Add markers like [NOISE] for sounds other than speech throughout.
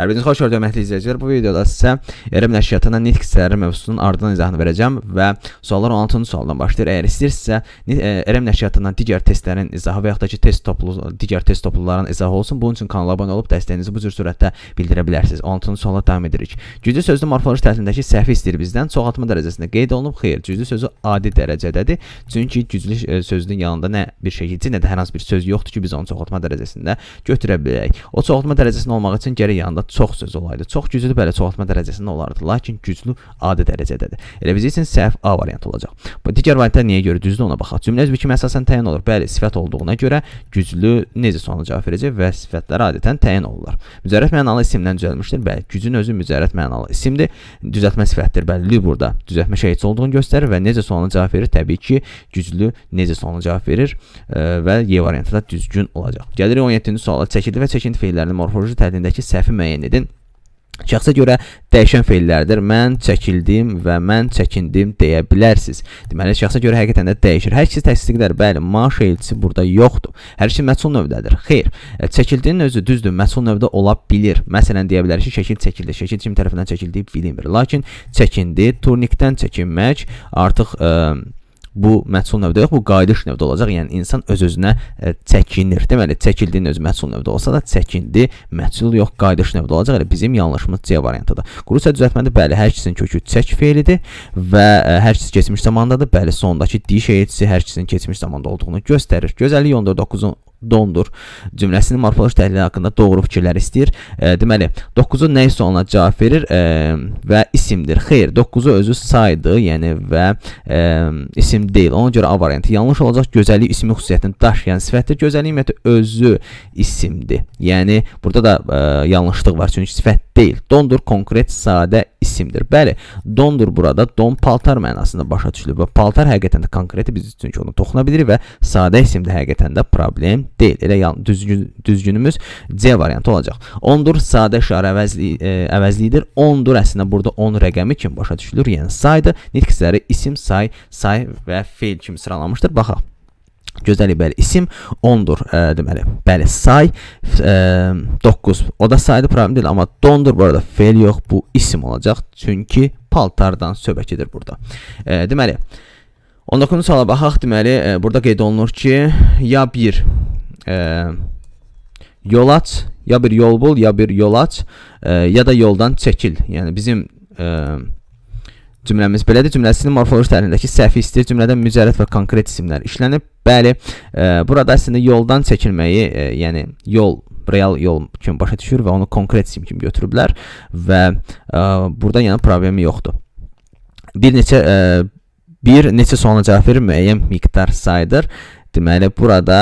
Hər biriniz xoş gördük məhəlli izləyicilər. Bu videoda sizə elm nəşriyyatına nitq hissələri mövzusunun ardından izahını verəcəm və suallar 16-cı sualdan başlayır. Əgər istəyirsinizsə, elm nəşriyyatından digər testlərin izahı və yaxud da ki, test toplu digər test toplularının izahı olsun. Bunun üçün kanala abunə olub dəstəyinizi bu cür sürətdə bildirə bilərsiniz. 16-cı suala davam edirik. Cüzi sözlü morfoloji təhlilindəki səhvi istəyir bizdən çoxaltma dərəcəsində qeyd olunub. Xeyr, cüzi sözü adi dərəcədədir. Çünki cüzlü e, sözün yanında nə bir şəkilci, nə də hər hansı bir söz yoxdur ki, biz onu çoxaltma dərəcəsində götürə bilək. O çoxaltma dərəcəsində olmaq üçün gərək yanında çox söz olaydı. Çox güclü bəli çoxaltma dərəcəsində olardı, lakin güclü adi dərəcədədir. Elə bizim üçün səhv A variantı olacaq. Bu digər variantlar nəyə görə düzdür ona baxaq. Cümlə kimi əsasən təyin olur. Bəli, sifət olduğuna görə güclü necə suala cavab verəcək və sifətlər adətən təyin olunur. Müzərrəf mənalı isimdən düzəlmişdir. Bəli, gücün özü müzərrəf mənalı isimdir. Düzəltmə sifətdir. Bəli, burada düzəltmə şəhidçi olduğunu göstərir və necə suala cavab verir? Təbii ki, güclü necə suala cavab verir e, və Y variantı da düzgün olacaq. Gəlirik 17-ci suala. Çəkili və çəkinti feillərinin morfoloji təhlilindəki səhvi müəyyən müəyyən edin. Şəxsə görə dəyişən feillərdir. Mən çəkildim və mən çəkindim deyə bilərsiniz. Deməli, şəxsə görə həqiqətən də dəyişir. Hər kəs təsdiqlər, bəli, maaş elçisi burada yoxdur. Hər şey məsul növdədir. Xeyr, e, çəkildiyinin özü düzdür, məsul növdə ola bilər. Məsələn, deyə bilərik ki, şəkil çəkildi. Şəkil kim tərəfindən çəkildiyi bilinmir. Lakin çəkindi, turnikdən çəkinmək artıq ə, e, bu məhsul növdə yox, bu qayıdış növdə olacaq. Yəni insan öz-özünə e, çəkinir. Deməli, çəkildiyin öz məhsul növdə olsa da çəkindi, məhsul yox, qayıdış növdə olacaq. Elə bizim yanlışımız C variantıdır. Qrusiya düzəltməndə bəli, hər ikisinin kökü çək felidir və e, hər ikisi keçmiş zamandadır. Bəli, sondakı diş elçisi hər ikisinin keçmiş zamanda olduğunu göstərir. Gözəllik 149-un dondur cümləsinin morfoloji təhlili haqqında doğru fikirlər istəyir. E, deməli, 9-u nə sualına cavab verir e, və isimdir. Xeyr, 9-u özü saydı, yəni və e, isim deyil. Ona görə A variantı yanlış olacaq. Gözəllik ismi xüsusiyyətini daşıyan sifətdir. Gözəllik ümumiyyətlə özü isimdir. Yəni burada da e, yanlışlıq var, çünki sifət deyil. Dondur konkret sadə isimdir. Bəli, dondur burada don paltar mənasında başa düşülür və paltar həqiqətən də konkret biz çünki ona toxuna bilir və sadə isimdə həqiqətən də problem deyil. Elə düzgün düzgünümüz C variantı olacaq. Ondur sadə işarə əvəzli, ə, e, əvəzliyidir. Ondur əslində burada 10 rəqəmi kimi başa düşülür, yəni saydır. Nitq hissələri isim, say, say və feil kimi sıralamışdır. Baxaq. Gözəl bəli, isim 10-dur, e, deməli. Bəli, say 9. E, o da saydı, problem deyil, amma dondur burada fel yox, bu isim olacaq. Çünki paltardan söhbət gedir burada. E, deməli, 19-cu suala baxaq, deməli, e, burada qeyd olunur ki, ya bir e, yol aç, ya bir yol bul, ya bir yol aç, e, ya da yoldan çəkil. Yəni bizim e, Cümləmiz belədir. Cümləsinin morfoloji təhlilindəki səhvi istəyir cümlədən mücərrəd və konkret isimlər işlənib. Bəli, ə, e, burada əslində yoldan çəkilməyi, ə, e, yəni yol real yol kimi başa düşür və onu konkret isim kimi götürüblər və ə, e, burada yəni problemi yoxdur. Bir neçə ə, bir neçə suala cavab verir müəyyən miqdar saydır. Deməli burada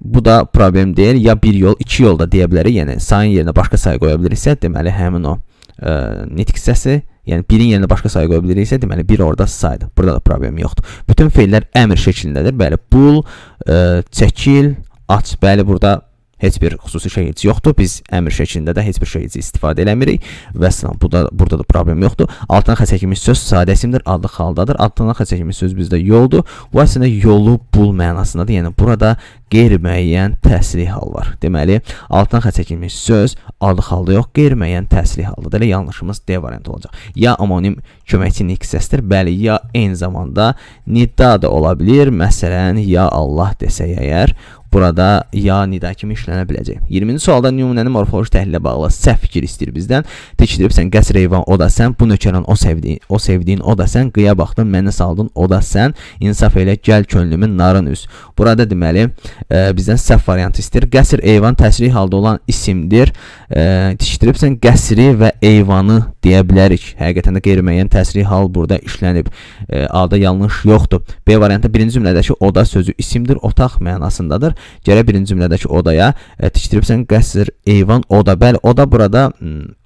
bu da problem deyil. Ya bir yol, iki yolda deyə bilərik. Yəni sayın yerinə başqa sayı qoya biliriksə, deməli həmin o ə, nitq hissəsi Yəni birin yerinə başqa sayı qoya biliriksə, deməli yəni bir orada saydır. Burada da problem yoxdur. Bütün feillər əmr şəklindədir. Bəli, bul, ə, e, çəkil, aç. Bəli, burada heç bir xüsusi şeirci yoxdur. Biz əmr şəklində də heç bir şeirci istifadə eləmirik. Vəssalam. Burada burada da problem yoxdur. Altdan xətt çəkilmiş söz sadə isimdir, adlı xaldadır. Altdan xətt çəkilmiş söz bizdə yoldur. Bu əslində yolu bul mənasındadır. Yəni burada qeyri-müəyyən təhsili hal var. Deməli, altdan xətt çəkilmiş söz adlı xalda yox, qeyri-müəyyən təhsili haldadır. Elə yanlışımız D variantı olacaq. Ya amonim köməkçi nik səsdir. Bəli, ya eyni zamanda nidda da ola bilər. Məsələn, ya Allah desək əgər, burada ya nida kimi işlənə biləcək. 20-ci sualda nümunənin morfoloji təhlilə bağlı səhv fikir istəyir bizdən. Tikdirib sən qəsr heyvan o da sən, bu nökəran o sevdiyin, o sevdiyin o da sən, qıya baxdın, məni saldın o da sən, insaf elə gəl könlümün narın üz. Burada deməli ə, e, bizdən səhv variantı istəyir. Qəsr heyvan təsrih halda olan isimdir. E, Tikdirib sən qəsri və heyvanı deyə bilərik. Həqiqətən də qeyri-müəyyən təsiri hal burada işlənib. E, A-da yanlış yoxdur. B variantı birinci cümlədəki oda sözü isimdir, otaq mənasındadır. Gərək birinci cümlədəki odaya e, tikdiribsən qəsr, eyvan, oda. Bəli, oda burada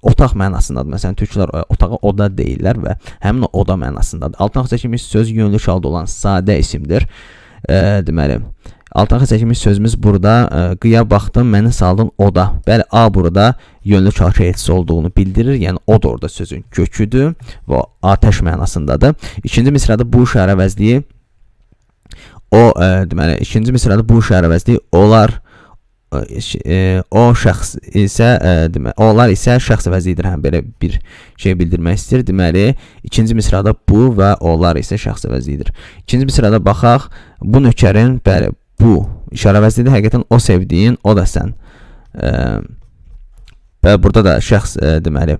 otaq mənasındadır. Məsələn, türklər e, otağa oda deyirlər və həmin o oda mənasındadır. Altdan xüsusi kimi söz yönlü halda olan sadə isimdir. E, deməli, Altıncı çəkilmiş sözümüz burada ə, qıya baxdım, məni saldın oda. Bəli, A burada yönlü çarkı etisi olduğunu bildirir. Yəni od orada sözün köküdür və atəş mənasındadır. İkinci misrada bu şəhər əvəzliyi o ə, e, deməli ikinci misrada bu şəhər əvəzliyi olar e, e, o şəxs isə demə onlar isə şəxs əvəzidir həm belə bir şey bildirmək istəyir. Deməli, ikinci misrada bu və onlar isə şəxs əvəzidir. İkinci misrada baxaq. Bu nökərin bəli bu işarə vəznidir. Həqiqətən o sevdiyin, o da sən. E, və burada da şəxs e, deməli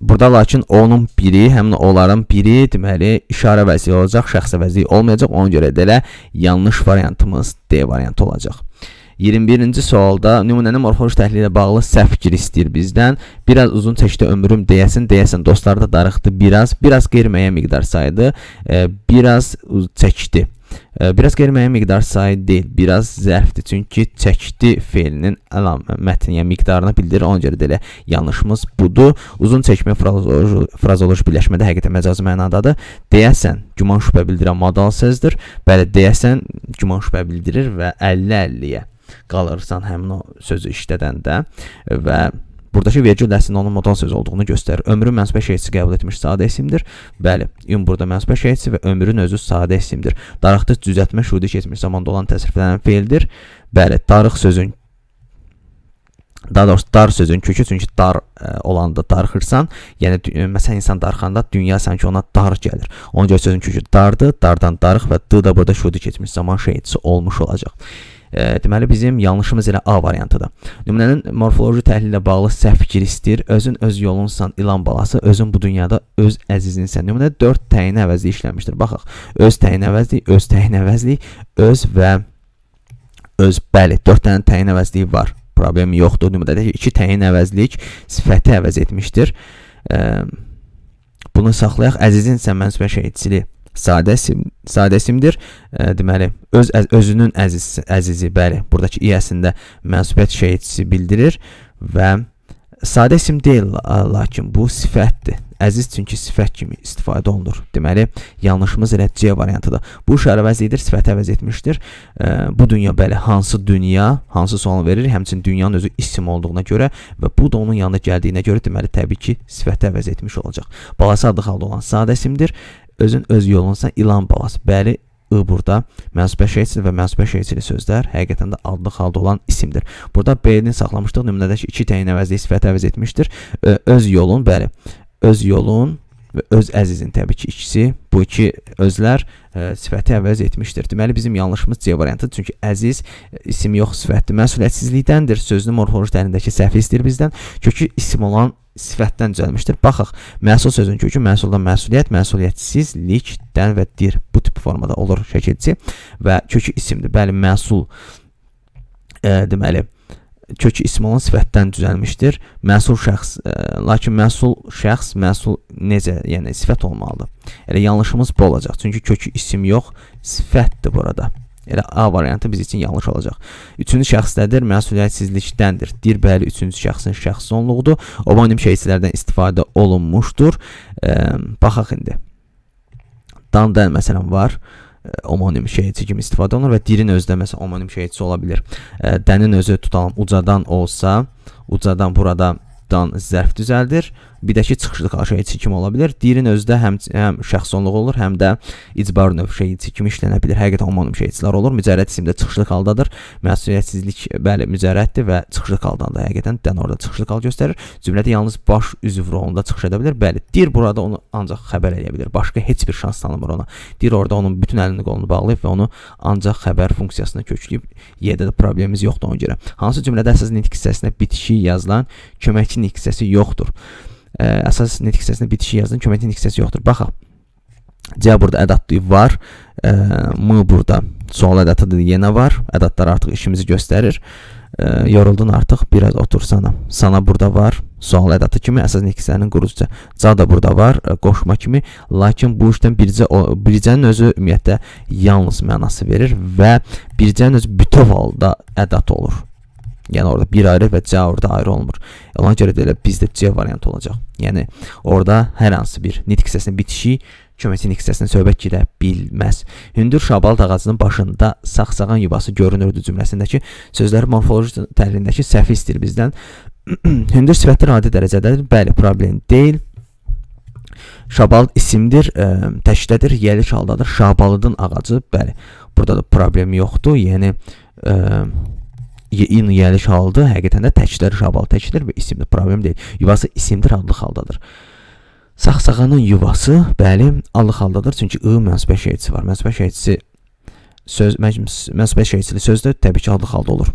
Burada lakin onun biri, həmin onların biri deməli işarə vəzniyi olacaq, şəxsə vəzniyi olmayacaq. Ona görə də elə yanlış variantımız D variantı olacaq. 21-ci sualda nümunənin morfoloji təhlili ilə bağlı səhv fikir istəyir bizdən. Biraz uzun çəkdi ömrüm deyəsən, deyəsən dostlar da darıxdı biraz, biraz qeyri-müəyyən miqdar saydı, e, biraz çəkdi. E, biraz qeyri-müəyyən miqdar sayı deyil, biraz zərfdir. Çünki çəkdi fe'linin əlamətinə, yəni miqdarını bildirir. Ona görə də elə yanlışımız budur. Uzun çəkmə frazoloji, frazoloji birləşmədə həqiqətən məcazi mənadadır. Deyəsən, güman şübhə bildirən modal sözdür. Bəli, deyəsən, güman şübhə bildirir və 50-50-yə qalırsan həmin o sözü işlədəndə və Buradakı vergül əslində onun modal söz olduğunu göstərir. Ömrü mənsup şeitsi qəbul etmiş sadə isimdir. Bəli, ün burada mənsup şeitsi və ömrün özü sadə isimdir. Darıxdıq düzəltmə şudur keçmiş zamanda olan təsriflənən feildir. Bəli, darıq sözün daha doğrusu dar sözün kökü çünki dar ə, e, olanda darxırsan, yəni e, məsələn insan darxanda dünya sanki ona dar gəlir. Ona görə sözün kökü dardır, dardan darıq və d da burada şudur keçmiş zaman şeitsi olmuş olacaq. E, deməli bizim yanlışımız elə A variantıdır. Nümunənin morfoloji təhlili ilə bağlı səhv fikir istəyir. Özün öz yolunsan ilan balası, özün bu dünyada öz əzizinsən. Nümunə 4 təyin əvəzli işlənmişdir. Baxaq. Öz təyin əvəzli, öz təyin əvəzli, öz və öz bəli 4 dənə təyin əvəzliyi var. Problem yoxdur. Nümunədə 2 təyin əvəzlik sifəti əvəz etmişdir. E, bunu saxlayaq. Əzizinsən mənsubə şəhidçiliyi sadə sim, sadə simdir. E, deməli, öz əz, özünün əziz, əzizi, bəli, burdakı i-əsində mənsubiyyət şeyçisi bildirir və sadə sim deyil, lakin bu sifətdir. Əziz çünki sifət kimi istifadə olunur. Deməli, yanlışımız elə C variantıdır. Bu iş əvəz edir, sifət əvəz etmişdir. E, bu dünya bəli, hansı dünya, hansı sual verir, həmçinin dünyanın özü isim olduğuna görə və bu da onun yanına gəldiyinə görə deməli təbii ki, sifət əvəz etmiş olacaq. Balası adlı halda olan sadə simdir özün öz yolunsan ilan balası. Bəli, ı burada mənsubəh şeyçili və mənsubəh şeyçili sözlər həqiqətən də adlı halda olan isimdir. Burada B-ni saxlamışdıq. Nümunədəki 2 təyin əvəzli sifət əvəz etmişdir. Öz yolun, bəli. Öz yolun və öz əzizin təbii ki ikisi bu iki özlər ə, e, sifəti əvəz etmişdir. Deməli bizim yanlışımız C variantı. Çünki əziz e, isim yox sifətdir. Məsuliyyətsizlikdəndir. Sözünün morfoloji təhlilindəki səhv istəyir bizdən. Kökü isim olan sifətdən düzəlmişdir. Baxaq, məhsul sözün kökü məhsuldan məsuliyyət, məsuliyyətsizlikdən və dir bu tip formada olur şəkilçi və kökü isimdir. Bəli, məhsul e, deməli kökü ism olan sifətdən düzəlmişdir. Məsul şəxs, ə, e, lakin məsul şəxs məsul necə, yəni sifət olmalıdır. Elə yanlışımız bu olacaq. Çünki kökü isim yox, sifətdir burada. Elə A variantı biz üçün yanlış olacaq. Üçüncü şəxsdədir, məsuliyyətsizlikdəndir. Dir bəli, üçüncü şəxsin şəxsi onluğudur. Obonim şeyslərdən istifadə olunmuşdur. E, baxaq indi. Dandan məsələn var e, omonim şeitçi kimi istifadə olunur və dirin özü də məsələn omonim şeitçi ola bilər. E, dənin özü tutalım ucadan olsa, ucadan burada dan zərf düzəldir bir də ki, çıxışlı qarşıyaçı kimi ola bilər. Dilin özdə həm, həm şəxsonluğu olur, həm də icbar növ şeyçi kimi işlənə bilər. Həqiqətən homonim şeyçilər olur. Mücərrəd isimdə çıxışlı haldadır. Məsuliyyətsizlik, bəli, mücərrəddir və çıxışlı haldadır. Həqiqətən dən orada çıxışlı hal göstərir. Cümlədə yalnız baş üzv rolunda çıxış edə bilər. Bəli, dir burada onu ancaq xəbər eləyə bilir. Başqa heç bir şans tanımır ona. Dir orada onun bütün əlini qolunu bağlayıb və onu ancaq xəbər funksiyasına kökləyib. Yerdə də problemimiz yoxdur ona görə. Hansı cümlədə əsas nitq hissəsinə bitişik yazılan köməkçi nitq hissəsi yoxdur ə, əsas nitq hissəsində bitişik yazdın, kömək nitq hissəsi yoxdur. Baxaq. C burada ədatlı var, ə, M burada sual ədatıdır, yenə var. Ədatlar artıq işimizi göstərir. Ə, yoruldun artıq, biraz otursana. Sana burada var, sual ədatı kimi, əsas nitqisinin qurucusu. Ca da burada var, ə, e, qoşma kimi. Lakin bu işdən bircə o, bircənin özü ümumiyyətlə yalnız mənası verir və bircənin özü bütöv halda ədat olur. Yəni orada bir ayrı və C orada ayrı olmur. Ona görə də elə bizdə C variantı olacaq. Yəni orada hər hansı bir nitq hissəsinin bitişi köməkçi nitq hissəsinə söhbət gedə bilməz. Hündür şabalıd ağacının başında saxsağan yuvası görünürdü cümləsindəki sözləri morfoloji təhlilindəki səhv istir bizdən. [CLEARS THROAT] Hündür sifətlər adi dərəcədədir. Bəli, problem deyil. Şabalıd isimdir, ə, e, təkdədir, yelik haldadır. Şabalıdın ağacı, bəli. Burada da problem yoxdur. Yəni ə, e, iniyəli halda həqiqətən də təkləri şabalı təkidir və isimli problem deyil. Yuvası isimdir adlı haldadır. Saxsağanın yuvası, bəli, adlı haldadır, çünki ı mənsubəh şeitsi var. Mənsubəh şeitsi söz mənsubəh şeitsili sözdür, təbii ki, adlı halda olur.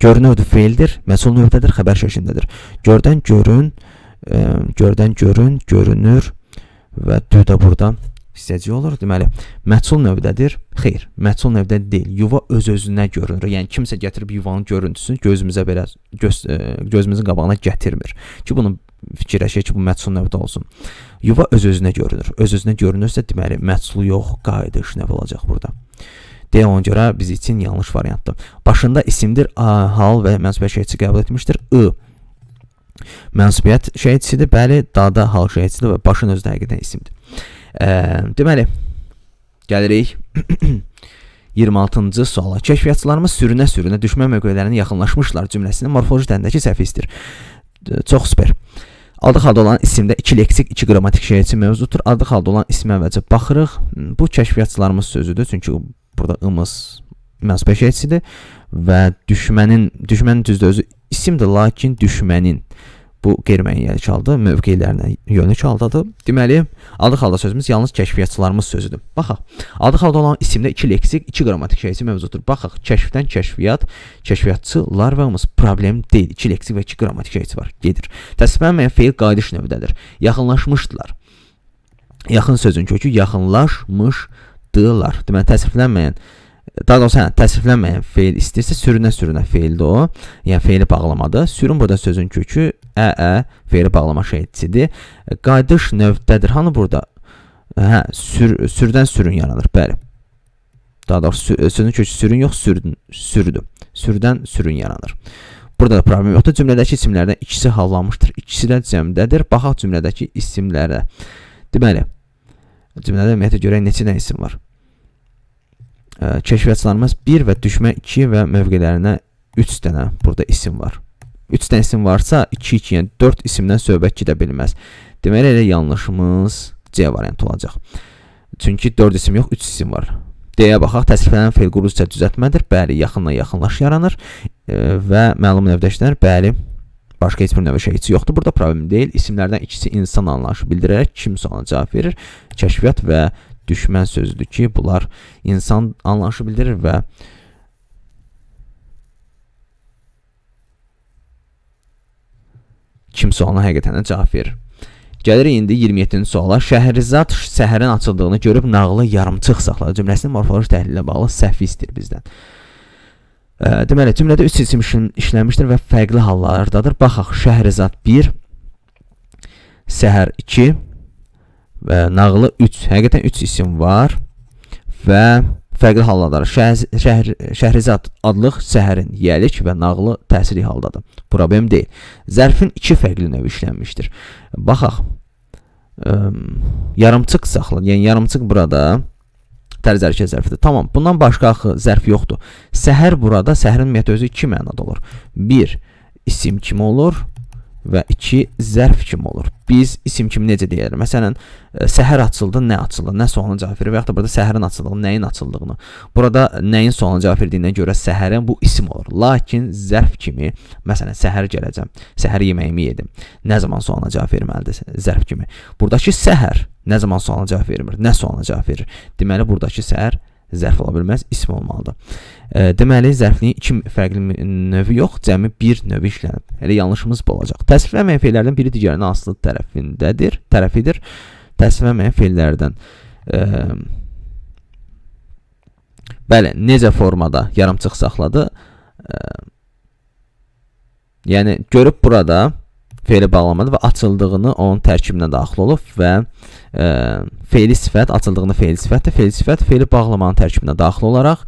Görünövdür feildir, məsul növdədir, xəbər şəklindədir. Gördən görün, ə, gördən görün, görünür və düdə burada hissəciyi olur. Deməli, məhsul növdədir? Xeyr, məhsul növdə deyil. Yuva öz-özünə görünür. Yəni kimsə gətirib yuvanın görüntüsünü gözümüzə belə göz, ə, e, gözümüzün qabağına gətirmir ki, bunu fikirləşək ki, bu məhsul növdə olsun. Yuva öz-özünə görünür. Öz-özünə görünürsə, deməli, məhsulu yox, qayıdış nə olacaq burada? Deyə ona görə biz üçün yanlış variantdır. Başında isimdir A, hal və mənsubiyyət şeyçisi qəbul etmişdir. I. Mənsubiyyət şeyçisidir, bəli, dada hal şeyçisidir və başın özü də həqiqətən isimdir. Deməli, gəlirik 26-cı [CLEARS THROAT] suala. Kəşfiyyatçılarımız sürünə-sürünə düşmə mövqelərinə yaxınlaşmışlar cümləsinin morfoloji dəndəki səhvi istir. Çox super. Adı xalda olan isimdə 2 leksik, 2 qrammatik şey üçün mövzudur. Adı xalda olan ismə əvvəlcə baxırıq. Hmm, bu kəşfiyyatçılarımız sözüdür, çünki burada ımız münasibə şeyçisidir və düşmənin, düşmənin düzdür özü isimdir, lakin düşmənin bu qeyri-müəyyənlik halda mövqeylərinə yönük haldadır. Deməli, adı halda sözümüz yalnız kəşfiyyatçılarımız sözüdür. Baxaq. Adı halda olan isimdə 2 leksik, 2 qrammatik şəklisi mövzudur. Baxaq, kəşfdən kəşfiyyat, kəşfiyyatçılar və umuz problem deyil. 2 leksik və 2 qrammatik şəklisi var. Gedir. Təsdiqlənməyən feil qayıdış növdədir. Yaxınlaşmışdılar. Yaxın sözün kökü yaxınlaşmışdılar. Deməli, təsdiqlənməyən Daha doğrusu, hə, təsriflənməyən feil istəyirsə sürünə-sürünə feildir o. Yəni feili bağlamadır. Sürün burada sözün kökü ə-ə fe'li bağlama şəhidçisidir. Qayıdış növdədir. Hanı burada? Hə, sür, sürdən sürün yaranır. Bəli. Daha doğrusu e, sözün kökü sürün yox, sürdün, sürdü. Sürdən sürün yaranır. Burada da problem yoxdur. Cümlədəki isimlərdən ikisi hallanmışdır. İkisi də cəmdədir. Baxaq cümlədəki isimlərə. Deməli, cümlədə ümumiyyətlə görək neçə nə isim var. Keşfiyyatçılarımız 1 və düşmə 2 və mövqelərinə 3 dənə burada isim var. 3 dənə isim varsa 2 2, yəni 4 isimdən söhbət gedə bilməz. Deməli elə yanlışımız C variantı olacaq. Çünki 4 isim yox, 3 isim var. D-yə baxaq, təsriflənən fe'l quruluşca düzəltmədir. Bəli, yaxınla yaxınlaş yaranır e, və məlum növdəşlər bəli başqa heç bir növ şəhidçi yoxdur. Burada problem deyil. İsimlərdən ikisi insan anlayışı bildirərək kim sualına cavab verir. Kəşfiyyat və düşmən sözüdür ki, bunlar insan anlayışı bildirir və kim sualına həqiqətən də cavab verir. Gəlirik indi 27-ci suala. Şəhrizad səhərin açıldığını görüb nağılı yarımçıq saxladı. Cümləsinin morfoloji təhlili ilə bağlı səhv istəyir bizdən. E, deməli, cümlədə 3 cisim işlənmişdir və fərqli hallardadır. Baxaq, Şəhrizad 1, səhər 2 və nağılı 3. Həqiqətən 3 cisim var və fərqli haldadır. Şəhər, şəhər, Şəhrizad adlıq səhərin yəlik və nağlı təsirli haldadır. Problem deyil. Zərfin iki fərqli növü işlənmişdir. Baxaq. Ə, ehm, yarımçıq saxla. Yəni yarımçıq burada tərz hərəkət zərfidir. Tamam. Bundan başqa axı zərf yoxdur. Səhər burada səhərin ümumiyyətlə özü iki mənada olur. 1 isim kimi olur və 2 zərf kimi olur. Biz isim kimi necə deyərik? Məsələn, e, səhər açıldı, nə açıldı, nə sonuna cavab verir və yaxud da burada səhərin açıldığını, nəyin açıldığını. Burada nəyin sonuna cavab verdiyinə görə səhərin bu isim olur. Lakin zərf kimi, məsələn, səhər gələcəm, səhər yeməyimi yedim. Nə zaman sonuna cavab verməlidir zərf kimi? Burdakı səhər nə zaman sonuna cavab vermir, nə sonuna cavab verir? Deməli, burdakı səhər zərf ola bilməz, ism olmalıdır. E, deməli, zərfliyin iki fərqli növü yox, cəmi bir növü işlənib. Elə yanlışımız bu olacaq. Təsvirləməyən fellərdən biri digərinin asılı tərəfindədir, tərəfidir. Təsvirləməyən fellərdən e, Bəli, necə formada yarımçıq saxladı? E, yəni görüb burada feili bağlamadır və açıldığını onun tərkibinə daxil olub və e, feili sifət açıldığını feili sifətdir. Feili sifət feili bağlamanın tərkibinə daxil olaraq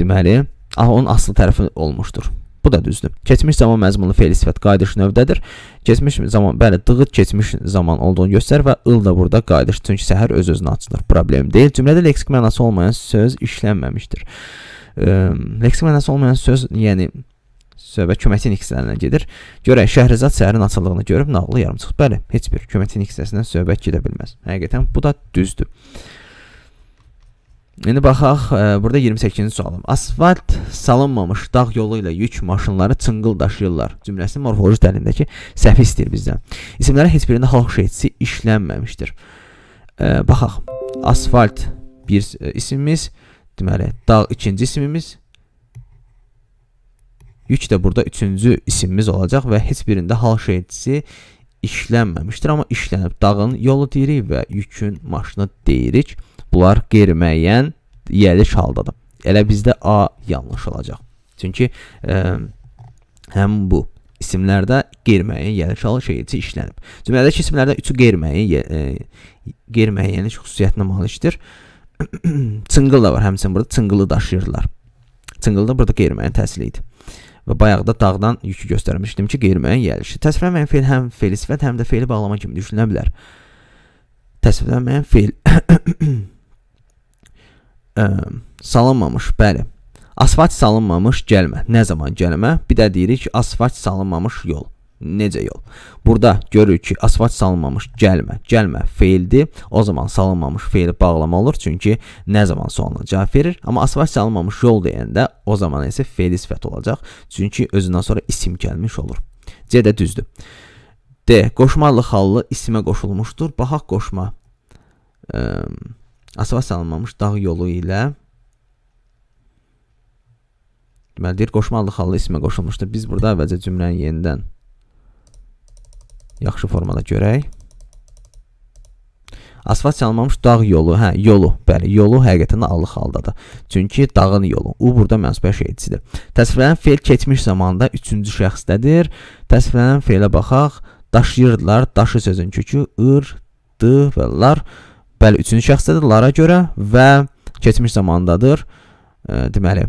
deməli ah, onun asılı tərəfi olmuşdur. Bu da düzdür. Keçmiş zaman məzmunlu feili sifət qayıdış növdədir. Keçmiş zaman, bəli, dığıt keçmiş zaman olduğunu göstərir və ıl da burada qayıdış. Çünki səhər öz-özünə açılır. Problem deyil. Cümlədə leksik mənası olmayan söz işlənməmişdir. E, leksik mənası olmayan söz, yəni Söhbət kömətin hissələrinə gedir. Görək Şəhrizad səhərin açıldığını görüb nağılı yarımçıq. Bəli, heç bir kömətin hissəsindən söhbət gedə bilməz. Həqiqətən bu da düzdür. İndi baxaq, e, burada 28-ci sualım. Asfalt salınmamış dağ yolu ilə yük maşınları çınqıl daşıyırlar. Cümləsi morfoloji təlimdəki səhv istəyir bizdən. İsimlərə heç birində xalq şehidsi işlənməmişdir. E, baxaq, asfalt bir e, isimimiz, deməli, dağ ikinci isimimiz, Yük də burada üçüncü isimimiz olacaq və heç birində hal şeitisi işlənməmişdir, amma işlənib. Dağın yolu deyirik və yükün maşını deyirik. Bunlar qeyri-müəyyən yəliş haldadır. Elə bizdə A yanlış olacaq. Çünki ə, həm bu isimlərdə qeyri-müəyyən yəliş halı şeitisi işlənib. Cümlədəki isimlərdə üçü qeyri-müəyyən qeyri-müəyyənlik xüsusiyyətinə malikdir. [CLEARS THROAT] Çınqıl da var həmçinin burada. Çınqılı daşıyırlar. Çınqılda burada qeyri-müəyyən təhsil idi və bayaqda dağdan yükü göstərmişdim ki, qeyri-müəyyən gəlişi. Təsvirlənməyən feil həm feil sifət, həm də feili bağlama kimi düşünülə bilər. Təsvirlənməyən feil [COUGHS] ə, salınmamış, bəli. Asfalt salınmamış gəlmə. Nə zaman gəlmə? Bir də deyirik asfalt salınmamış yol necə yol? Burada görürük ki, asfalt salınmamış gəlmə, gəlmə feildir. O zaman salınmamış feil bağlama olur, çünki nə zaman sualına cavab verir. Amma asfalt salınmamış yol deyəndə o zaman isə feil sifət olacaq, çünki özündən sonra isim gəlmiş olur. C də düzdür. D. Qoşmalı xallı isimə qoşulmuşdur. Baxaq qoşma. Ə, ehm, asfalt salınmamış dağ yolu ilə Deməli, deyir, qoşmalı xallı ismə qoşulmuşdur. Biz burada əvvəlcə cümləni yenidən Yaxşı formada görək. Asfalt çalınmamış dağ yolu, hə, yolu, bəli, yolu həqiqətən alıq haldadır. Çünki dağın yolu, u burada mənsubiyyət şeycisidir. Təsvirlənən feil keçmiş zamanda üçüncü şəxsdədir. Təsvirlənən feilə baxaq, daşıyırdılar, daşı sözün kökü, ır, dı və lar. Bəli, üçüncü şəxsdədir lara görə və keçmiş zamandadır. E, deməli,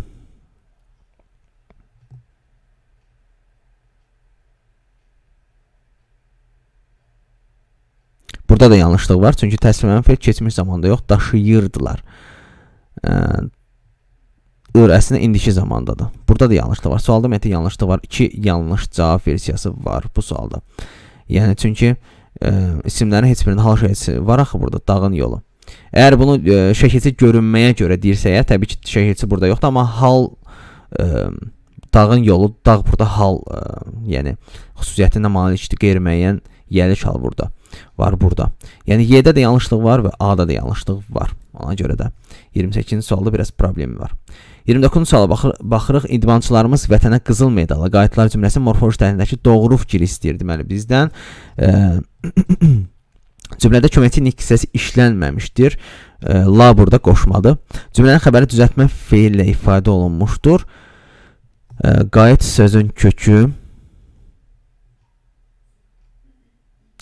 Burada da yanlışlıq var, çünki təsvirlənən fəil keçmiş zamanda yox, daşıyırdılar. Ür əslində indiki zamandadır. Burada da yanlışlıq var. Sualda ümumiyyətlə yanlışlıq var. 2 yanlış cavab versiyası var bu sualda. Yəni çünki ə, isimlərin heç birində hal şəkilçisi var axı burada dağın yolu. Əgər bunu ə, şəkilçi görünməyə görə deyirsəyə, təbii ki, şəkilçi burada yoxdur, amma hal ə, dağın yolu dağ burada hal, ə, yəni xüsusiyyətinə malikdir, qeyri-müəyyən yəlik hal burada var burada. Yəni Y-də də yanlışlıq var və A-da da yanlışlıq var. Ona görə də 28-ci sualda biraz problem var. 29-cu suala baxır, baxırıq. İdmançılarımız vətənə qızıl medalla qayıtlar cümləsi morfoloji təhlilindəki doğru fikir istəyir deməli bizdən. E, [CLEARS THROAT] Cümlədə kömetin hissəsi işlənməmişdir. E, la burada qoşmadı. Cümlənin xəbəri düzəltmə feillə ifadə olunmuşdur. E, qayıt sözün kökü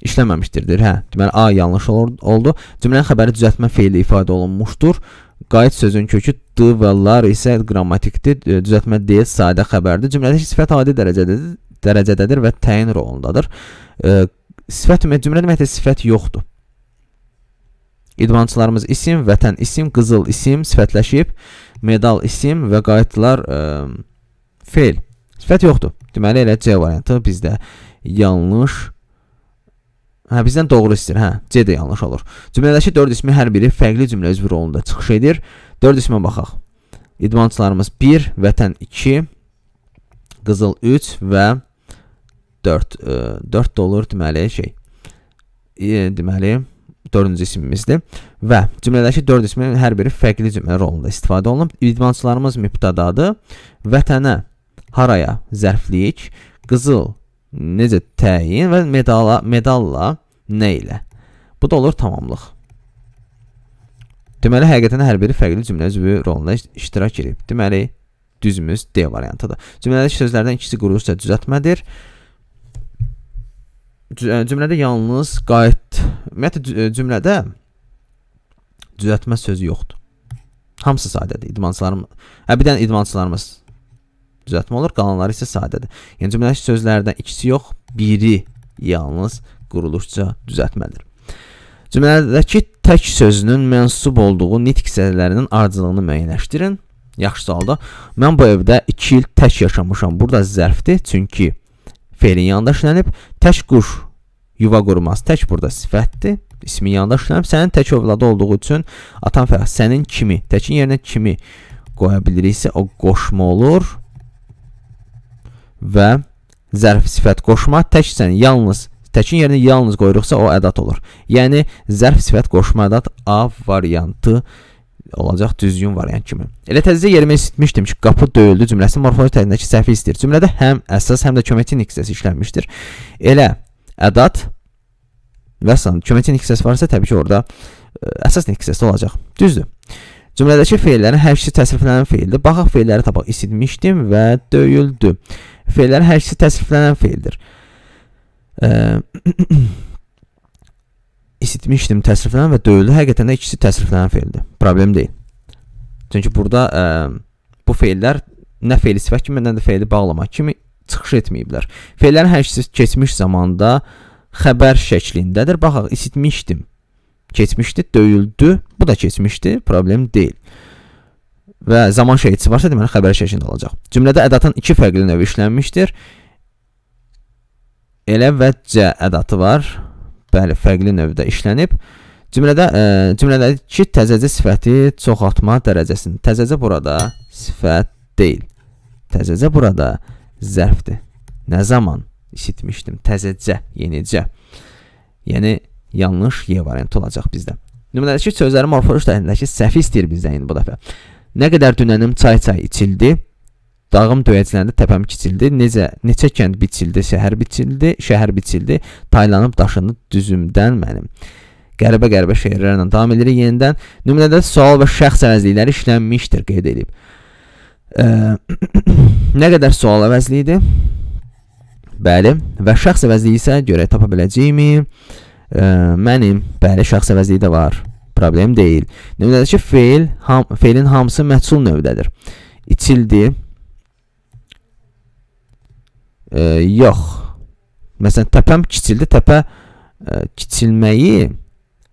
işləməmişdirdir. Hə, deməli A yanlış olur, oldu. Cümlənin xəbəri düzəltmə feili ifadə olunmuşdur. Qayıt sözün kökü d və lar isə qrammatikdir. E, düzəltmə deyil, sadə xəbərdir. Cümlədəki sifət adi dərəcədədir, dərəcədədir və təyin rolundadır. E, sifət ümumiyyətlə cümlə deməkdir, sifət yoxdur. İdmançılarımız isim, vətən isim, qızıl isim sifətləşib, medal isim və qayıtlar e, feil. Sifət yoxdur. Deməli elə C variantı bizdə yanlış Hə, bizdən doğru istəyir. Hə, C də yanlış olur. Cümlədəki 4 ismin hər biri fərqli cümlə üzvü rolunda çıxış edir. 4 ismə baxaq. İdmançılarımız 1, Vətən 2, Qızıl 3 və 4. 4 də olur deməli şey. E, deməli 4-cü ismimizdir və cümlədəki 4 ismin hər biri fərqli cümlə rolunda istifadə olunub. İdmançılarımız mübtədadır. Vətənə, haraya zərfliyik. Qızıl necə təyin və medala, medalla nə ilə. Bu da olur tamamlıq. Deməli, həqiqətən hər biri fərqli cümlə üzvü rolunda iştirak edib. Deməli, düzümüz D variantıdır. Cümlədəki sözlərdən ikisi quruluşca düzəltmədir. E, cümlədə yalnız qayıt, ümumiyyətlə e, cümlədə düzəltmə sözü yoxdur. Hamısı sadədir. İdmançılarım, hə bir dənə idmançılarımız düzəltmə olur, qalanları isə sadədir. Yəni cümlələşmiş sözlərdən ikisi yox, biri yalnız quruluşca düzəltmədir. Cümlədəki tək sözünün mənsub olduğu nitq hissələrinin ardıcılığını müəyyənləşdirin. Yaxşı sualda. Mən bu evdə 2 il tək yaşamışam. Burada zərfdir, çünki fe'lin yanında işlənib. Tək quş yuva qurmaz. Tək burada sifətdir. İsmin yanında işlənib. Sənin tək övladı olduğu üçün atan fərq sənin kimi, təkin yerinə kimi qoya biliriksə o qoşma olur və zərf sifət qoşma təksən yalnız təkin yerinə yalnız qoyuruqsa o ədat olur. Yəni zərf sifət qoşma ədat A variantı olacaq düzgün variant kimi. Elə təzəcə yerimə isitmişdim ki, qapı döyüldü cümləsi morfoloji təhlilindəki səhvi istəyir. Cümlədə həm əsas, həm də kömetin hissəsi işlənmişdir. Elə ədat və sair kömetin hissəsi varsa təbii ki, orada e, əsas hissəsi olacaq. Düzdür? Cümlədəki feillərin hər ikisi təsriflənən feildir. Baxaq feilləri tapaq. İsitmişdim və döyüldü. Fe'lər hər ikisi təsriflənən fe'ldir. İsitmişdim [CLEARS THROAT] təsriflənən və döyüldü həqiqətən də ikisi təsriflənən fe'ldir. Problem deyil. Çünki burada ə, bu fe'llər nə fe'li sifət kimi, nə də fe'li bağlama kimi çıxış etməyiblər. Fe'llərin hər ikisi keçmiş zamanda xəbər şəklindədir. Baxaq, isitmişdim. Keçmişdi, döyüldü. Bu da keçmişdi, problem deyil və zaman şəkilçisi varsa deməli xəbər şəklində olacaq. Cümlədə ədatın iki fərqli növü işlənmişdir. Elə və C ədatı var. Bəli, fərqli növdə işlənib. Cümlədə ə, e, cümlədəki təzəcə sifəti çoxaltma dərəcəsində. Təzəcə burada sifət deyil. Təzəcə burada zərfdir. Nə zaman isitmişdim? Təzəcə, yenicə. Yəni yanlış Y variantı olacaq bizdə. Nümunədəki sözlərin morfoloji təhlilindəki səhv istəyir bizdən indi yəni bu dəfə. Nə qədər dünənim çay-çay içildi, dağım döyəcləndi, təpəm kiçildi. Necə neçə kənd biçildi, şəhər biçildi, şəhər biçildi, taylanıb daşındı düzümdən mənim. Qəribə-qəribə şeirlərlə davam edirik yenidən. Nümunədə sual və şəxs əvəzlikləri işlənmişdir qeyd edib. Ə, [COUGHS] nə qədər sual əvəzliyi idi? Bəli, və şəxs əvəzliyi isə görək tapa biləcəyimi? Ə, mənim, bəli, şəxs əvəzliyi də var problem deyil. Nümunədə ki, feil, ham, feilin hamısı məhsul növdədir. İçildi. E, yox. Məsələn, təpəm kiçildi. Təpə e, kiçilməyi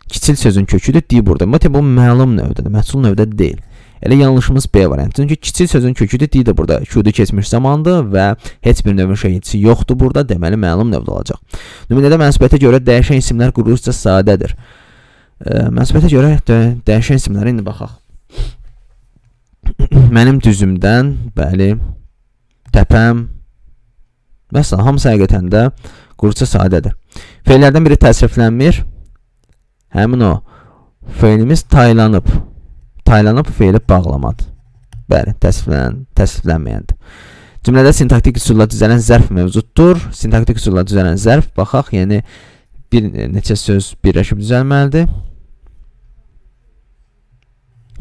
kiçil sözün köküdür, di burada. Mətə bu məlum növdədir, məhsul növdədir deyil. Elə yanlışımız B variantı. Çünki kiçil sözün köküdür, di də burada. Q'du keçmiş zamandır və heç bir növün şəhidçisi yoxdur burada, deməli məlum növdə olacaq. Nümunədə münasibətə görə dəyişən isimlər quruluşca sadədir. Münasibətə görə də dəyişən isimlərə indi baxaq. [CLEARS THROAT] Mənim düzümdən, bəli, təpəm və s. hamısı həqiqətən də qurca sadədir. Feillərdən biri təsriflənmir. Həmin o feilimiz taylanıb. Taylanıb feili bağlamadı. Bəli, təsriflən, təsriflənməyəndir. Cümlədə sintaktik üsulla düzələn zərf mövcuddur. Sintaktik üsulla düzələn zərf baxaq, yəni bir neçə söz birləşib düzəlməlidir.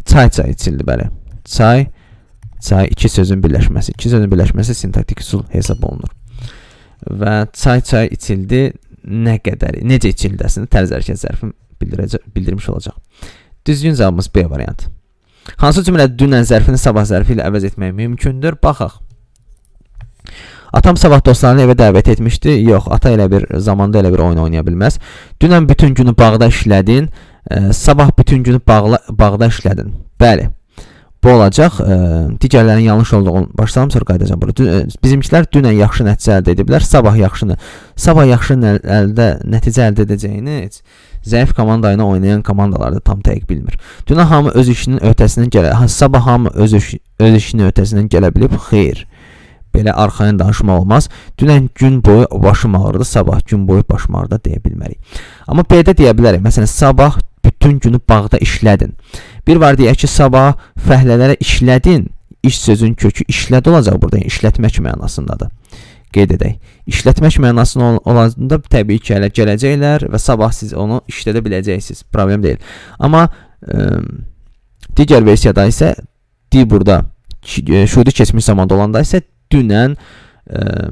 Çay çay içildi, bəli. Çay, çay iki sözün birləşməsi. İki sözün birləşməsi sintaktik üsul hesab olunur. Və çay çay içildi nə qədər, necə içildəsini tərz hərəkət zərfi bildirmiş olacaq. Düzgün cavabımız B variantı. Hansı cümlə dünən zərfini sabah zərfi ilə əvəz etmək mümkündür? Baxaq. Atam sabah dostlarını evə dəvət etmişdi. Yox, ata elə bir zamanda elə bir oyun oynaya bilməz. Dünən bütün günü bağda işlədin Ə, sabah bütün günü bağla, bağda işlədin. Bəli. Bu olacaq. Ə, digərlərinin yanlış olduğunu başlamam sonra qayıdacağam bura. Dün, ə, e, bizimkilər dünən yaxşı nəticə əldə ediblər. Sabah yaxşını, sabah yaxşı nə, əldə nəticə əldə edəcəyini heç zəif komanda ilə oynayan komandalarda tam dəqiq bilmir. Dünən hamı öz işinin öhdəsindən gələ, ha, sabah hamı öz iş, öz işinin öhdəsindən gələ bilib. Xeyr. Belə arxayın danışmaq olmaz. Dünən gün boyu başım ağrıdı, sabah gün boyu başım ağrıdı deyə bilmərik. Amma B-də deyə bilərik. Məsələn, sabah bütün günü bağda işlədin. Bir var deyək ki, sabah fəhlələrə işlədin. İş sözün kökü işləd olacaq burada, yəni işlətmək mənasındadır. Qeyd edək. İşlətmək mənasında olanda təbii ki, hələ gələcəklər və sabah siz onu işlədə biləcəksiniz. Problem deyil. Amma ə, digər versiyada isə di burada şudi e, keçmiş zamanda olanda isə dünən ə,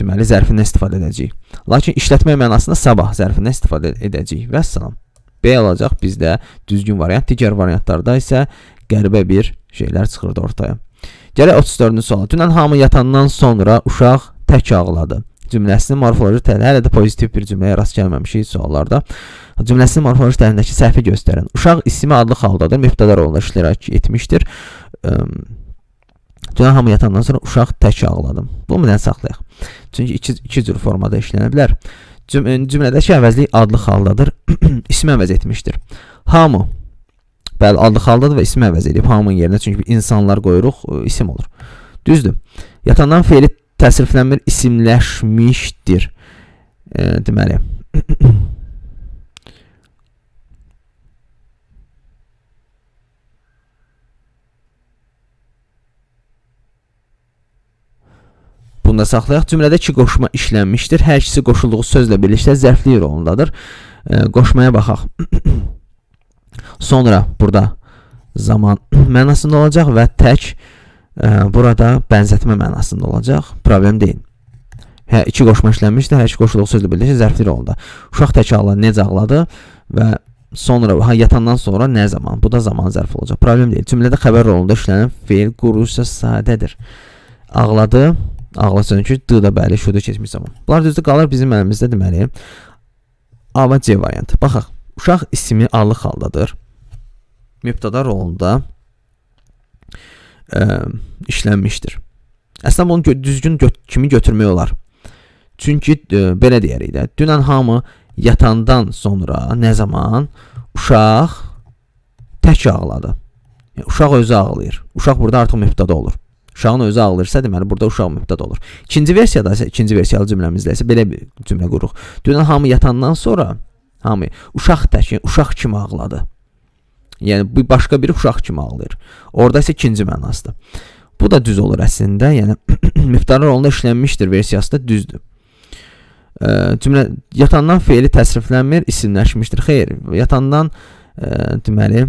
deməli zərfindən istifadə edəcəyik. Lakin işlətmək mənasında sabah zərfindən istifadə edəcəyik. Vəssalam. B alacaq bizdə düzgün variant. Digər variantlarda isə qəribə bir şeylər çıxırdı ortaya. Gələk 34-cü suala. Dünən hamı yatandan sonra uşaq tək ağladı. Cümləsinin morfoloji təhlili hələ də pozitiv bir cümləyə rast gəlməmişik suallarda. Cümləsinin morfoloji təhlilindəki səhvi göstərin. Uşaq ismi adlı xaldadır, mübtədə rolunda iştirak etmişdir. Dünən hamı yatandan sonra uşaq tək ağladım. Bunu nədən saxlayaq? Çünki iki, iki cür formada işlənə bilər. Yəni Cümlədəki əvəzlik adlı xaldadır. [CLEARS THROAT] ismi əvəz etmişdir. Hamı Bəli, adlı xaldadır və ismi əvəz edib hamının yerinə çünki insanlar qoyuruq, e, isim olur. Düzdür. Yatandan feili təsriflənmir, isimləşmişdir. E, deməli [CLEARS THROAT] qrupunda saxlayaq. Cümlədə iki qoşma işlənmişdir. Hər ikisi qoşulduğu sözlə birlikdə zərflik rolundadır. E, qoşmaya baxaq. [CLEARS THROAT] Sonra burada zaman [CLEARS THROAT] mənasında olacaq və tək e, burada bənzətmə mənasında olacaq. Problem deyil. Hə, iki qoşma işlənmişdir. Hər iki qoşulduğu sözlə birlikdə zərflik rolunda. Uşaq tək ağladı, necə ağladı və sonra ha yatandan sonra nə zaman? Bu da zaman zərfi olacaq. Problem deyil. Cümlədə xəbər rolunda işlənən feil quruluşsa sadədir. Ağladı ağlasın ki, D da bəli, şuda keçmiş zaman. Bunlar düzdür qalır bizim əlimizdə deməli. A və C variantı. Baxaq. Uşaq ismi allıq haldadır. Mübtəda rolunda ə, e, işlənmişdir. Əslində bunu gö düzgün gö kimi götürmək olar. Çünki ə, e, belə deyərik də, dünən hamı yatandan sonra nə zaman uşaq tək ağladı. Yəni, uşaq özü ağlayır. Uşaq burada artıq mübtəda olur. Uşağın özü ağlayırsa deməli burada uşaq mübtəd olur. İkinci versiyada isə ikinci versiyalı cümləmizdə isə belə bir cümlə qururuq. Dünən hamı yatandan sonra hamı uşaq təkin, uşaq kimi ağladı. Yəni bu başqa bir uşaq kimi ağlayır. Orda isə ikinci mənasıdır. Bu da düz olur əslində. Yəni [CLEARS THROAT] müftarlar onda işlənmişdir versiyası da düzdür. E, cümlə yatandan feili təsriflənmir, isimləşmişdir. Xeyr, yatandan e, deməli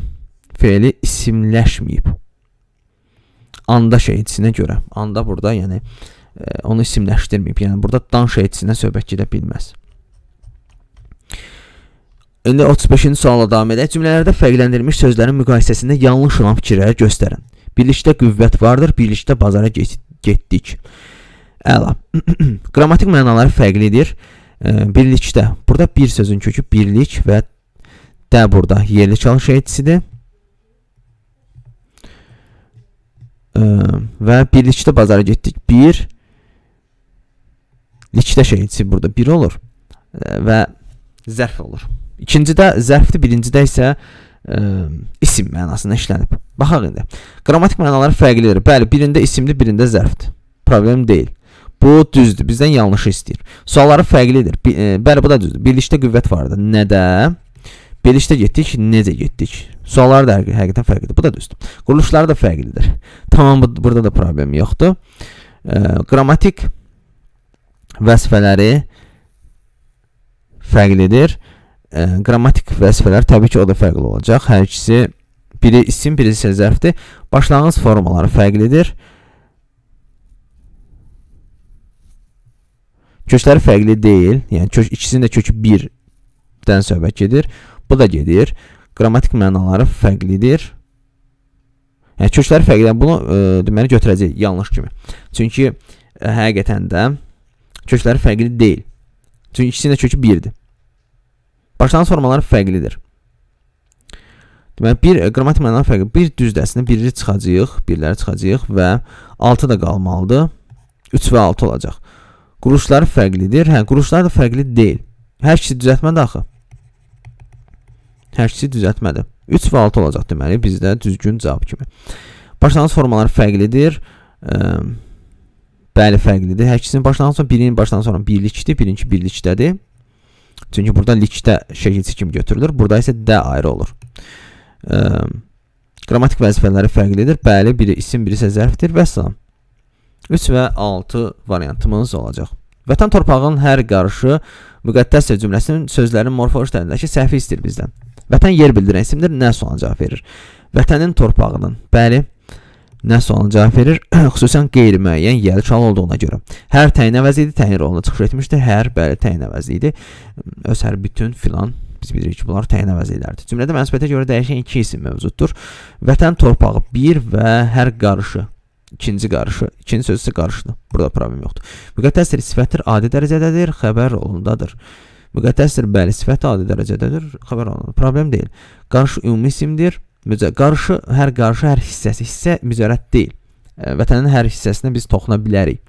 feili isimləşməyib anda şəhidçisinə görə, anda burada, yəni ə, e, onu isimləşdirməyib. Yəni burada dan şəhidçisinə söhbət gedə bilməz. İndi 35-ci suala davam edək. Cümlələrdə fərqləndirilmiş sözlərin müqayisəsində yanlış olan fikirləri göstərin. Birlikdə qüvvət vardır, birlikdə bazara get getdik. Əla. [CLEARS THROAT] Qrammatik mənaları fərqlidir. E, birlikdə. Burada bir sözün kökü birlik və də burada yerli çalışıcıdır. Ə, və birlikdə bazara getdik. 1 likdə şeyinçi burada 1 olur ə, və zərf olur. İkincidə zərfdir, birincidə isə ə, e, isim mənasında işlənib. Baxaq indi. Qrammatik mənaları fərqlidir. Bəli, birində isimdir, birində zərfdir. Problem deyil. Bu düzdür. Bizdən yanlışı istəyir. Sualları fərqlidir. B e, bəli, bu da düzdür. Birlikdə qüvvət vardı. Nədə? Birlikdə getdik, necə getdik? Sualları da həqiqətən fərqlidir. Bu da düzdür. Quruluşları da fərqlidir. [LAUGHS] Tamam, burada da problem yoxdur. E, qrammatik vəzifələri fərqlidir. E, qrammatik vəzifələr təbii ki, o da fərqli olacaq. Hər ikisi biri isim, birisi isə zərfdir. Başlanğıc formaları fərqlidir. Kökləri fərqli deyil. Yəni kök ikisinin də kökü 1-dən söhbət gedir. Bu da gedir qrammatik mənaları fərqlidir. Yəni kökləri fərqlidir. Yəni, bunu ə, e, deməli götürəcək yanlış kimi. Çünki ə, e, həqiqətən də kökləri fərqli deyil. Çünki ikisinin də kökü 1-dir. Başlanğıc formaları fərqlidir. Deməli bir e, qrammatik məna fərqi bir düzdür əslində. Birini çıxacağıq, birləri çıxacağıq və 6 da qalmalıdır. 3 və 6 olacaq. Quruluşları fərqlidir. Hə, quruluşlar da fərqli deyil. Hər ikisi düzəltmədir axı. Hərçisi düzəltmədi. 3 və 6 olacaq deməli bizdə düzgün cavab kimi. Başlanğıc formaları fərqlidir. Ə, ehm, bəli, fərqlidir. Hər ikisinin başlanğıcı birinin başlanğıcı sonra birlikdir, birinki birlikdədir. Çünki burada likdə şəkil çəkimi götürülür. Burada isə də ayrı olur. Ə, ehm, qrammatik vəzifələri fərqlidir. Bəli, biri isim, biri isə zərfdir və salam. 3 və 6 variantımız olacaq. Vətən torpağın hər qarışı müqəddəsdir cümləsinin sözlərin morfoloji təhlilindəki səhvi istəyir bizdən. Vətən yer bildirən isimdir. Nə sualına cavab verir? Vətənin torpağının. Bəli. Nə sualına cavab verir? [CLEARS THROAT] Xüsusən qeyri-müəyyən yerli sual olduğuna görə. Hər təyin əvəzi idi, təyin roluna çıxış etmişdi. Hər, bəli, təyin əvəzi idi. Öz hər bütün filan biz bilirik ki, bunlar təyin əvəzliklərdir. Cümlədə mənsubiyyətə görə dəyişən iki isim mövcuddur. Vətən torpağı 1 və hər qarışı ikinci qarışı, ikinci sözü isə qarışıdır. Burada problem yoxdur. Müqəddəsdir, sifətdir, adi dərəcədədir, xəbər rolundadır. Müqəddəsdir, bəli, sifəti adi dərəcədədir, xəbər alınır. Problem deyil. Qarşı ümumi isimdir. Qarşı hər qarşı hər hissəsi hissə müzərət deyil. E, vətənin hər hissəsinə biz toxuna bilərik.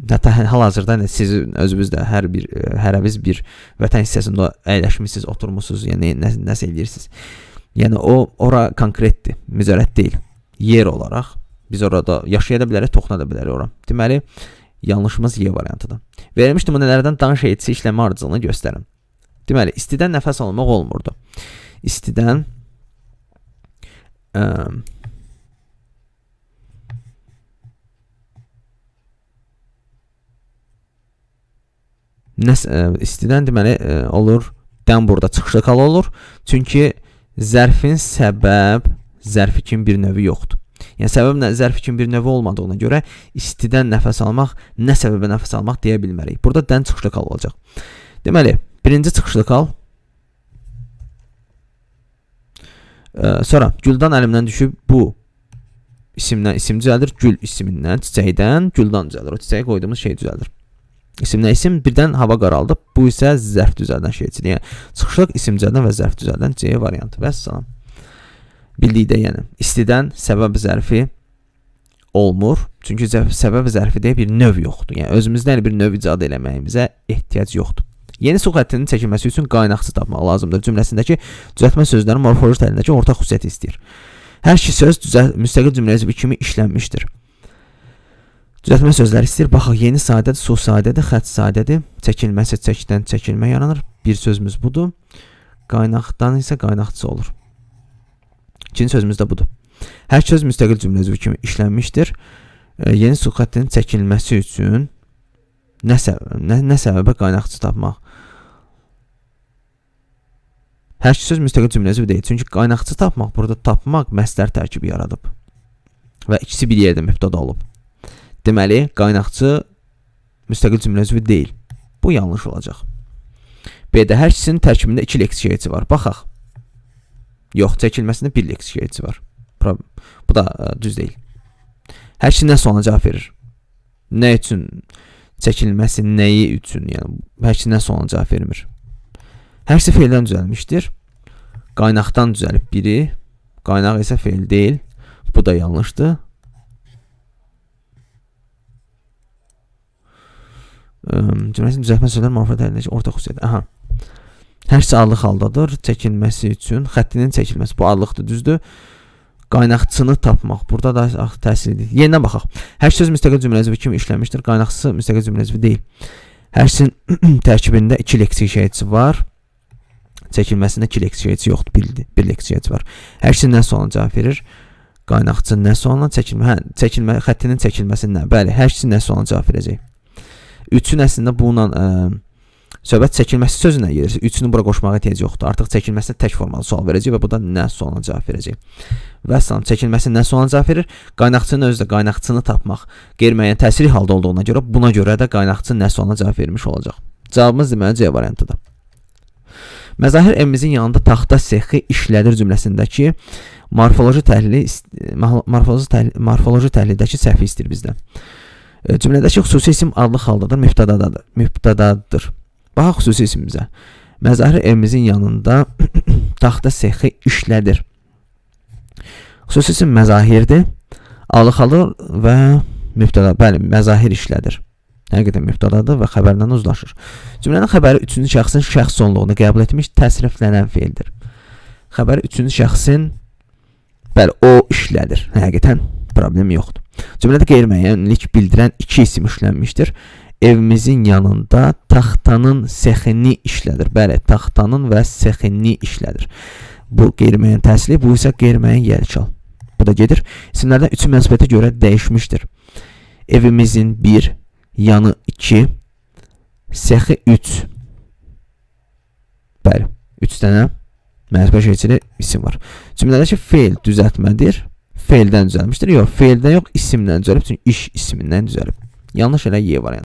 Hətta hə, hal-hazırda siz özünüz də hər bir e, hərəviz bir vətən hissəsində əyləşmisiniz, oturmusunuz, yəni nə, nəsə edirsiniz. Yəni o ora konkretdir, müzərət deyil. Yer olaraq biz orada yaşaya da bilərik, toxuna da bilərik ora. Deməli, Yanlışımız Y variantıdır. Verilmiş nümunələrdən danış etsi işləmə ardıcılığını göstərin. Deməli, istidən nəfəs almaq olmurdu. İstidən ə, nəs ə, istidən deməli ə, olur dən burada çıxışlı kal olur. Çünki zərfin səbəb zərfi kimi bir növü yoxdur. Yəni səbəb nə zərf üçün bir növü olmadığına görə istidən nəfəs almaq, nə səbəbə nəfəs almaq deyə bilmərik. Burada dən çıxışlı kal olacaq. Deməli, birinci çıxışlı kal Ə, sonra Güldan əlimdən düşüb bu isimdən isim düzəlir, gül isimindən, çiçəkdən güldan düzəlir. O çiçəyə qoyduğumuz şey düzəlir. İsimlə isim birdən hava qaraldı. Bu isə zərf düzəldən şeydir. Yəni çıxışlıq isim düzəldən və zərf düzəldən C variantı. Vəssalam. Bildikdə yəni istidən səbəb zərfi olmur. Çünki səbəb zərfi deyə bir növ yoxdur. Yəni özümüzdən bir növ icad eləməyimizə ehtiyac yoxdur. Yeni su xəttinin çəkilməsi üçün qaynaqçı tapmaq lazımdır. Cümləsindəki düzəltmə sözləri morfoloji təlimdəki ortaq xüsusiyyəti istəyir. Hər iki söz düzəl müstəqil cümlə üzvü kimi işlənmişdir. Düzəltmə sözləri istəyir. Baxaq, yeni sadədir, su sadədir, xətt sadədir. Çəkilməsi çəkdən çəkilmə yaranır. Bir sözümüz budur. Qaynaqdan isə qaynaqçı olur. İkinci sözümüz də budur. Hər söz müstəqil cümlə üzvü kimi işlənmişdir. E, yeni su xəttinin çəkilməsi üçün nə, səbəb, nə, nə səbəbə qaynaqçı tapmaq. Hər söz müstəqil cümlə üzvü deyil, çünki qaynaqçı tapmaq burada tapmaq məzdər tərkibi yaradıb və ikisi bir yerdə mübtəda olub. Deməli, qaynaqçı müstəqil cümlə üzvü deyil. Bu yanlış olacaq. B-də hər ikisinin tərkibində 2 leksiyeci var. Baxaq. Yox, çəkilməsində bir leksikəyici var. Problem. Bu da ə, e, düz deyil. Hər şeydən sonra cavab verir. Nə üçün çəkilməsi, nəyi üçün, yəni hər şeydən sonra cavab vermir. Hər şey feildən düzəlmişdir. Qaynaqdan düzəlib biri, qaynaq isə feil deyil. Bu da yanlışdır. Ehm, cümləsini düzəltmə sözlər marifət əlindəki ortaq xüsusiyyət. Aha. Hərs arlıq haldadır, çəkilməsi üçün xəttinin çəkilməsi bu arlıqdır, düzdür? qaynaqçını tapmaq. Burada da ah, təsir edir. Yenidən baxaq. Hər söz müstəqil cümlə üzvü kimi işlənmişdir. Qaynaqçısı müstəqil cümlə üzvü deyil. Hərsin [CLEARS THROAT] tərkibində 2 leksik şəhidçi var. Çəkilməsində 2 leksik şəhidçi yoxdur. 1 bir leksik şəhidçi var. Hərsin nə sualına cavab verir? Qaynaqçı nə sualına çəkilmə, hə, çəkilmə xəttinin çəkilməsindən. Bəli, hərsin nə sualına cavab verəcək. Üçün əslində bununla ə, Söhbət çəkilməsi sözünə gelir. Üçünü bura qoşmağa ehtiyac yoxdur. Artıq çəkilməsinə tək formalı sual verəcək və bu da nə sualına cavab verəcək. Və salam çəkilməsi nə sualına cavab verir? Qaynaqçının özü də qaynaqçını tapmaq qeyri-müəyyən təsiri halda olduğuna görə buna görə də qaynaqçı nə sualına cavab vermiş olacaq. Cavabımız deməli C variantıdır. Məzahir emimizin yanında taxta sexi işlədir cümləsindəki morfoloji təhlili morfoloji təhlil, morfoloji təhlildəki səhv istəyir bizdən. E, cümlədəki xüsusi isim adlı haldadır, mübtədadadır. Mübtədadır. Bax xüsusi isimizə. Məzarı evimizin yanında [CLEARS THROAT] taxta sexi işlədir. Xüsusi isim məzahirdir. Alıxalır və mübtəda, bəli, məzahir işlədir. Həqiqətən mübtədadır və xəbərdən uzlaşır. Cümlənin xəbəri üçüncü şəxsin şəxs sonluğunu qəbul etmiş təsriflənən feildir. Xəbəri üçüncü şəxsin bəli, o işlədir. Həqiqətən problem yoxdur. Cümlədə qeyri-müəyyənlik bildirən iki isim işlənmişdir evimizin yanında taxtanın sexini işlədir. Bəli, taxtanın və sexini işlədir. Bu qeyri-müəyyən təhsili, bu isə qeyri-müəyyən yərkal. Bu da gedir. İsimlərdən üçü münasibətə görə dəyişmişdir. Evimizin 1, yanı 2, sexi 3. Bəli, 3 dənə münasibə şəkili isim var. Cümlədəki feil düzəltmədir. Feildən düzəlmişdir. Yox, feildən yox, isimdən düzəlib. Çünki iş isimindən düzəlib. Yanlış elə Y variantı.